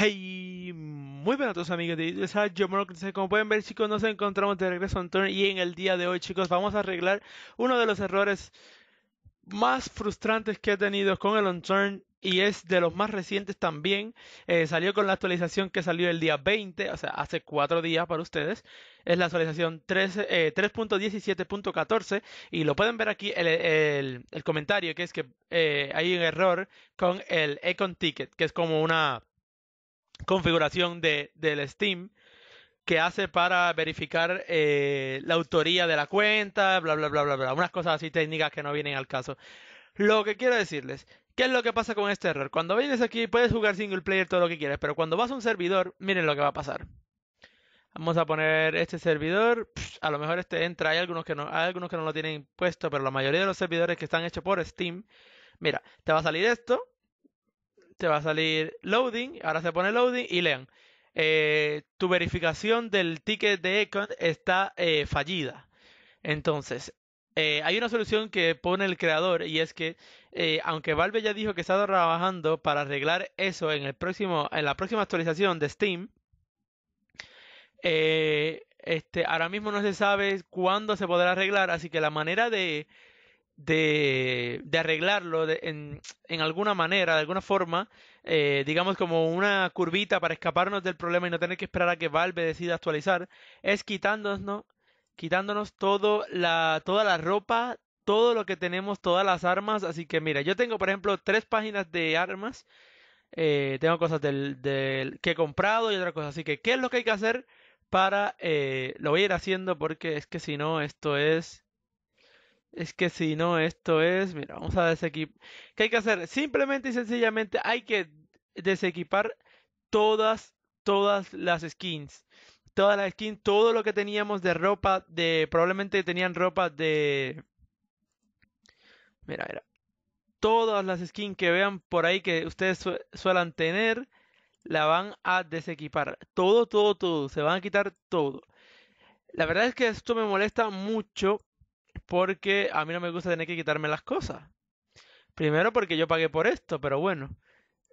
Hey, muy buenas a todos amigos de YouTube, yo como pueden ver chicos nos encontramos de regreso en Turn y en el día de hoy chicos vamos a arreglar uno de los errores más frustrantes que he tenido con el on turn y es de los más recientes también. Eh, salió con la actualización que salió el día 20, o sea, hace cuatro días para ustedes. Es la actualización 3.17.14 eh, y lo pueden ver aquí el, comentario que es que eh, hay un error con el Econ Ticket, que es como una configuración de, del Steam que hace para verificar eh, la autoría de la cuenta, bla, bla, bla, bla, bla. Unas cosas así técnicas que no vienen al caso. Lo que quiero decirles, ¿qué es lo que pasa con este error? Cuando vienes aquí puedes jugar single player todo lo que quieras, pero cuando vas a un servidor, miren lo que va a pasar. Vamos a poner este servidor, a lo mejor este entra, hay algunos, que no, hay algunos que no lo tienen puesto, pero la mayoría de los servidores que están hechos por Steam, mira, te va a salir esto, te va a salir loading, ahora se pone loading y lean. Eh, tu verificación del ticket de Econ está eh, fallida. Entonces, eh, hay una solución que pone el creador y es que, aunque Valve ya dijo que estaba trabajando para arreglar eso en, el próximo, en la próxima actualización de Steam, este, ahora mismo no se sabe cuándo se podrá arreglar, así que la manera de de, arreglarlo de, en, alguna manera, de alguna forma, eh, digamos como una curvita para escaparnos del problema y no tener que esperar a que Valve decida actualizar, es quitándonos, quitándonos todo la, toda la ropa, todo lo que tenemos, todas las armas. Así que mira, yo tengo por ejemplo tres páginas de armas. Eh, tengo cosas del, del, que he comprado y otra cosa. Así que, ¿qué es lo que hay que hacer para... Eh, lo voy a ir haciendo porque es que si no, esto es es que si no, esto es, mira, vamos a desequipar. ¿Qué hay que hacer? Simplemente y sencillamente hay que desequipar todas, todas las skins. Todas las skins, todo lo que teníamos de ropa, de, probablemente tenían ropa de... Mira, mira. Todas las skins que vean por ahí que ustedes suelan tener, la van a desequipar. Todo, todo, todo. Se van a quitar todo. La verdad es que esto me molesta mucho porque a mí no me gusta tener que quitarme las cosas. Primero porque yo pagué por esto, pero bueno.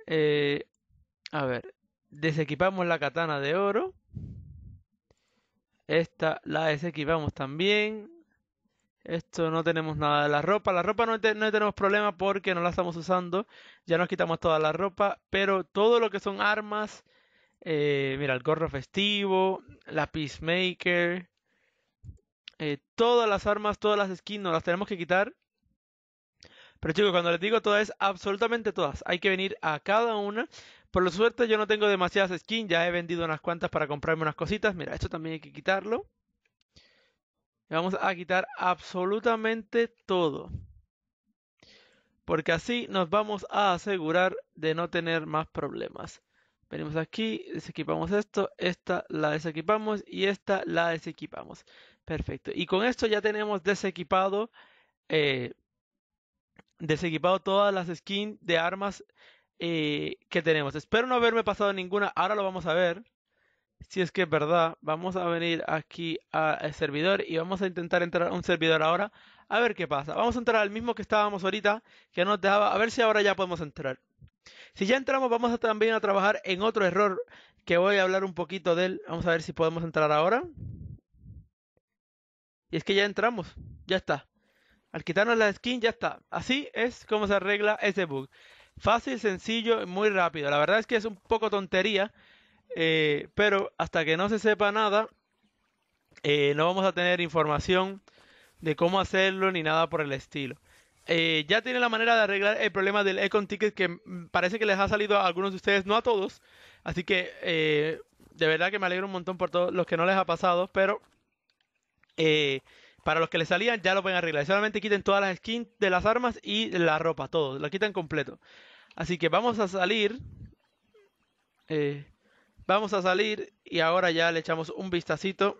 Eh, a ver, desequipamos la katana de oro. Esta la desequipamos también. Esto no tenemos nada de la ropa. La ropa no, tenemos problema porque no la estamos usando. Ya nos quitamos toda la ropa. Pero todo lo que son armas. Eh, mira, el gorro festivo. La Peacemaker. Eh, todas las armas, todas las skins nos las tenemos que quitar. Pero chicos, cuando les digo todas, es absolutamente todas. Hay que venir a cada una. Por suerte yo no tengo demasiadas skins. Ya he vendido unas cuantas para comprarme unas cositas. Mira, esto también hay que quitarlo. Y vamos a quitar absolutamente todo. Porque así nos vamos a asegurar de no tener más problemas. Venimos aquí, desequipamos esto, esta la desequipamos y esta la desequipamos. Perfecto. Y con esto ya tenemos desequipado, eh, desequipado todas las skins de armas eh, que tenemos. Espero no haberme pasado ninguna. Ahora lo vamos a ver. Si es que es verdad. Vamos a venir aquí al servidor y vamos a intentar entrar a un servidor ahora. A ver qué pasa. Vamos a entrar al mismo que estábamos ahorita, que nos dejaba. A ver si ahora ya podemos entrar. Si ya entramos, vamos a también a trabajar en otro error que voy a hablar un poquito de él. Vamos a ver si podemos entrar ahora. Y es que ya entramos, ya está. Al quitarnos la skin, ya está. Así es como se arregla ese bug. Fácil, sencillo y muy rápido. La verdad es que es un poco tontería, eh, pero hasta que no se sepa nada, eh, no vamos a tener información de cómo hacerlo ni nada por el estilo. Eh, ya tiene la manera de arreglar el problema del Econ Ticket que parece que les ha salido a algunos de ustedes, no a todos. Así que de verdad que me alegro un montón por todos los que no les ha pasado, pero eh, para los que le salían ya lo pueden arreglar. Solamente quiten todas las skins de las armas y la ropa, todo. la quitan completo. Así que vamos a salir. Eh, vamos a salir y ahora ya le echamos un vistacito.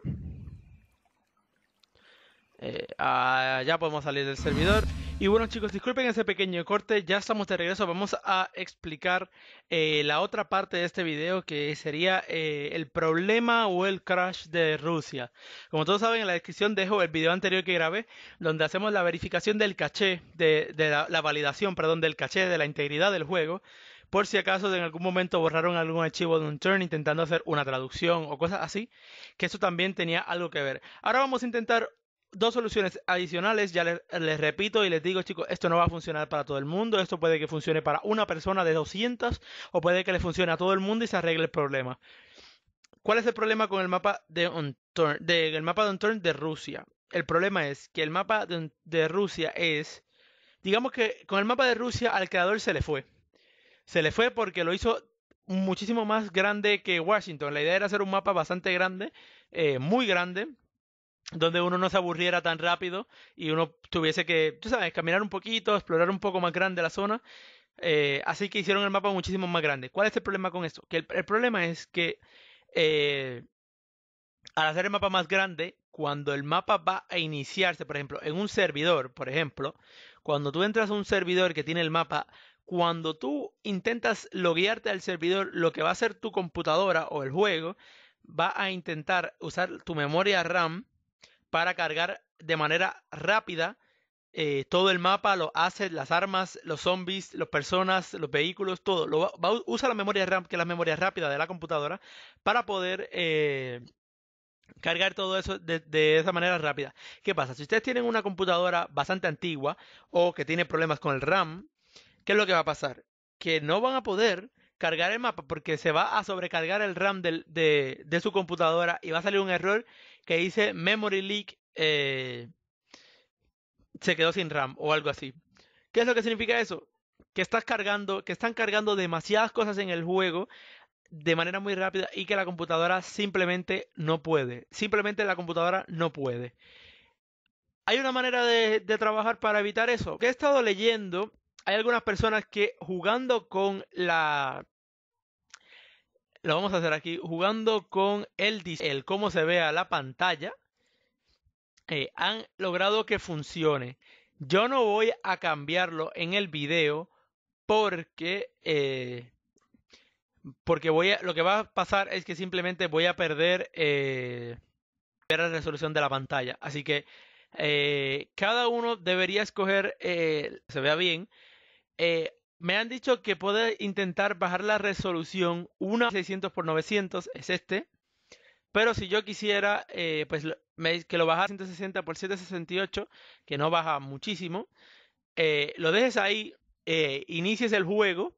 Eh, ya podemos salir del servidor. Y bueno chicos, disculpen ese pequeño corte, ya estamos de regreso, vamos a explicar eh, la otra parte de este video que sería eh, el problema o el crash de Rusia. Como todos saben, en la descripción dejo el video anterior que grabé, donde hacemos la verificación del caché, de, la, la, validación, perdón, del caché, de la integridad del juego, por si acaso en algún momento borraron algún archivo de un turn intentando hacer una traducción o cosas así, que eso también tenía algo que ver. Ahora vamos a intentar dos soluciones adicionales. Ya les, repito y les digo, chicos, esto no va a funcionar para todo el mundo. Esto puede que funcione para una persona de 200 o puede que le funcione a todo el mundo y se arregle el problema. ¿Cuál es el problema con el mapa de Unturn, de, el mapa de de Rusia? El problema es que el mapa de, Rusia es, digamos que con el mapa de Rusia al creador se le fue. Se le fue porque lo hizo muchísimo más grande que Washington. La idea era hacer un mapa bastante grande, eh, muy grande, donde uno no se aburriera tan rápido y uno tuviese que, tú sabes, caminar un poquito, explorar un poco más grande la zona. Eh, así que hicieron el mapa muchísimo más grande. ¿Cuál es el problema con esto? Que el, problema es que eh, al hacer el mapa más grande, cuando el mapa va a iniciarse, por ejemplo, en un servidor, por ejemplo, cuando tú entras a un servidor que tiene el mapa, cuando tú intentas loguearte al servidor, lo que va a hacer tu computadora o el juego va a intentar usar tu memoria RAM para cargar de manera rápida eh, todo el mapa, los assets, las armas, los zombies, las personas, los vehículos, todo. Lo, usa la memoria RAM, que es la memoria rápida de la computadora, para poder eh, cargar todo eso de, esa manera rápida. ¿Qué pasa? Si ustedes tienen una computadora bastante antigua o que tiene problemas con el RAM, ¿qué es lo que va a pasar? Que no van a poder cargar el mapa porque se va a sobrecargar el RAM de su computadora y va a salir un error que dice Memory Leak eh, se quedó sin RAM o algo así. ¿Qué es lo que significa eso? Que estás cargando, que están cargando demasiadas cosas en el juego de manera muy rápida y que la computadora simplemente no puede. Simplemente la computadora no puede. ¿Hay una manera de, de trabajar para evitar eso? Que he estado leyendo, hay algunas personas que jugando con la lo vamos a hacer aquí jugando con el, el cómo se vea la pantalla. Eh, han logrado que funcione. Yo no voy a cambiarlo en el video porque, eh, porque voy a, lo que va a pasar es que simplemente voy a perder, eh, la resolución de la pantalla. Así que eh, cada uno debería escoger, se vea bien, me han dicho que puede intentar bajar la resolución 1600 x 900, es este. Pero si yo quisiera, eh, pues que lo bajara a 160 x 768, que no baja muchísimo, eh, lo dejes ahí, eh, inicies el juego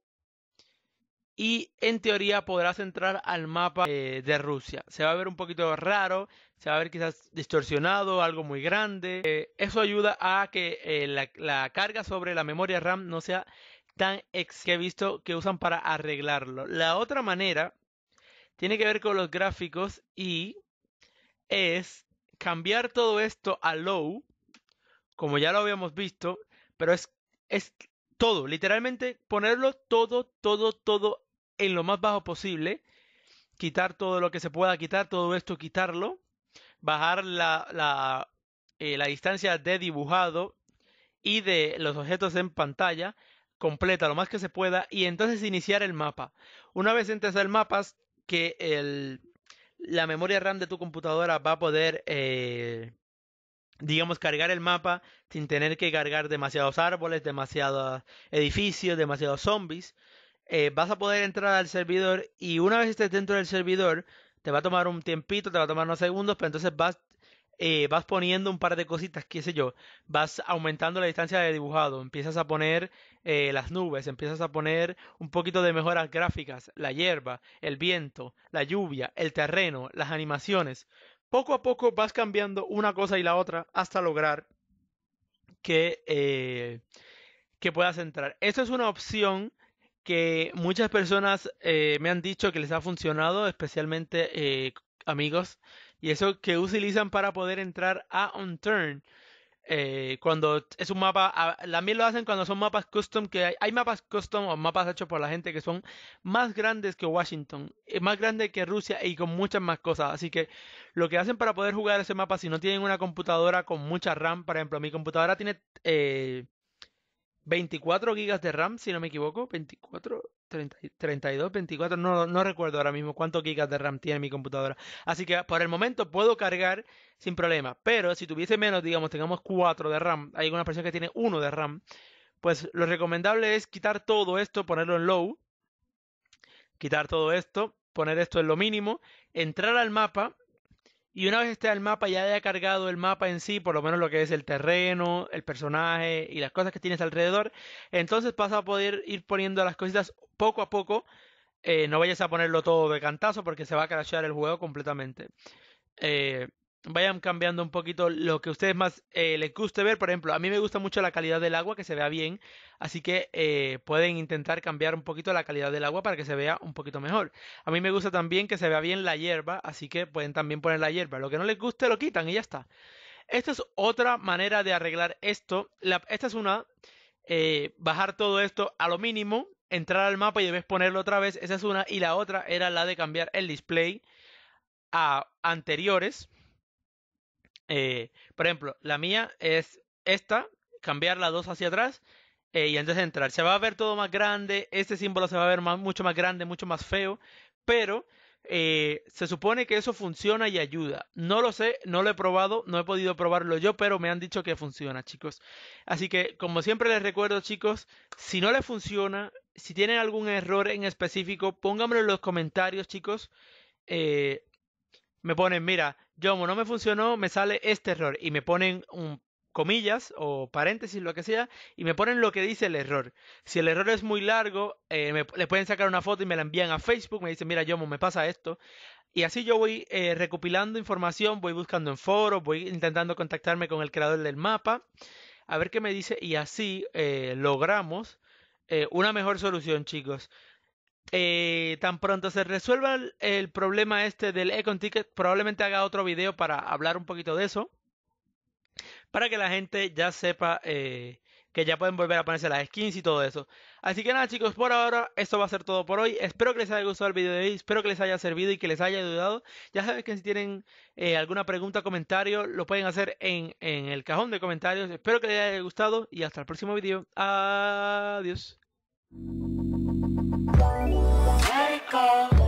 y en teoría podrás entrar al mapa de Rusia. Se va a ver un poquito raro, se va a ver quizás distorsionado, algo muy grande. eso ayuda a que la carga sobre la memoria RAM no sea tan ex que he visto que usan para arreglarlo. La otra manera tiene que ver con los gráficos y es cambiar todo esto a low, como ya lo habíamos visto, pero es, es todo, literalmente ponerlo todo, todo, todo en lo más bajo posible, quitar todo lo que se pueda quitar, todo esto quitarlo, bajar la, la, eh, la distancia de dibujado y de los objetos en pantalla completa lo más que se pueda y entonces iniciar el mapa. Una vez entres al mapa, que el, la memoria RAM de tu computadora va a poder, eh, digamos, cargar el mapa sin tener que cargar demasiados árboles, demasiados edificios, demasiados zombies. Eh, vas a poder entrar al servidor y una vez estés dentro del servidor, te va a tomar un tiempito, te va a tomar unos segundos, pero entonces vas eh, vas poniendo un par de cositas, qué sé yo, vas aumentando la distancia de dibujado, empiezas a poner eh, las nubes, empiezas a poner un poquito de mejoras gráficas, la hierba, el viento, la lluvia, el terreno, las animaciones. Poco a poco vas cambiando una cosa y la otra hasta lograr que, eh, que puedas entrar. Esto es una opción que muchas personas me han dicho que les ha funcionado, especialmente amigos y eso que utilizan para poder entrar a On Turn. Eh, cuando es un mapa, ah, también lo hacen cuando son mapas custom, que hay, mapas custom o mapas hechos por la gente que son más grandes que Washington, eh, más grandes que Rusia y con muchas más cosas. Así que lo que hacen para poder jugar ese mapa, si no tienen una computadora con mucha RAM, por ejemplo, mi computadora tiene eh, 24 gigas de RAM, si no me equivoco. 24, 32, 24. No, no recuerdo ahora mismo cuántos gigas de RAM tiene mi computadora. Así que por el momento puedo cargar sin problema. Pero si tuviese menos, digamos, tengamos 4 de RAM. Hay una persona que tiene 1 de RAM. Pues lo recomendable es quitar todo esto, ponerlo en low. Quitar todo esto, poner esto en lo mínimo. Entrar al mapa y una vez esté el mapa, ya haya cargado el mapa en sí, por lo menos lo que es el terreno, el personaje y las cosas que tienes alrededor, entonces vas a poder ir poniendo las cositas poco a poco. Eh, no vayas a ponerlo todo de cantazo porque se va a crashear el juego completamente. Eh, vayan cambiando un poquito lo que a ustedes más eh, les guste ver. Por ejemplo, a mí me gusta mucho la calidad del agua, que se vea bien. Así que eh, pueden intentar cambiar un poquito la calidad del agua para que se vea un poquito mejor. A mí me gusta también que se vea bien la hierba, así que pueden también poner la hierba. Lo que no les guste lo quitan y ya está. Esta es otra manera de arreglar esto. esta es una, eh, bajar todo esto a lo mínimo, entrar al mapa y debes ponerlo otra vez. Esa es una. Y la otra era la de cambiar el display a anteriores eh, por ejemplo, la mía es esta, cambiar la 2 hacia atrás eh, y antes de entrar. Se va a ver todo más grande, este símbolo se va a ver mucho más grande, mucho más feo, pero eh, se supone que eso funciona y ayuda. No lo sé, no lo he probado, no he podido probarlo yo, pero me han dicho que funciona, chicos. Así que, como siempre les recuerdo, chicos, si no le funciona, si tienen algún error en específico, pónganmelo en los comentarios, chicos. Eh, me ponen, mira, Yomo, no me funcionó, me sale este error. Y me ponen un comillas o paréntesis, lo que sea, y me ponen lo que dice el error. Si el error es muy largo, eh, me, le pueden sacar una foto y me la envían a Facebook, me dicen, mira, Yomo, me pasa esto. Y así yo voy eh, recopilando información, voy buscando en foros, voy intentando contactarme con el creador del mapa, a ver qué me dice, y así eh, logramos una mejor solución, chicos. Eh, tan pronto se resuelva el, problema este del Econ Ticket, probablemente haga otro video para hablar un poquito de eso. Para que la gente ya sepa eh, que ya pueden volver a ponerse las skins y todo eso. Así que nada chicos, por ahora esto va a ser todo por hoy. Espero que les haya gustado el video de hoy, espero que les haya servido y que les haya ayudado. Ya saben que si tienen eh, alguna pregunta o comentario, lo pueden hacer en, en el cajón de comentarios. Espero que les haya gustado y hasta el próximo video. Adiós. call.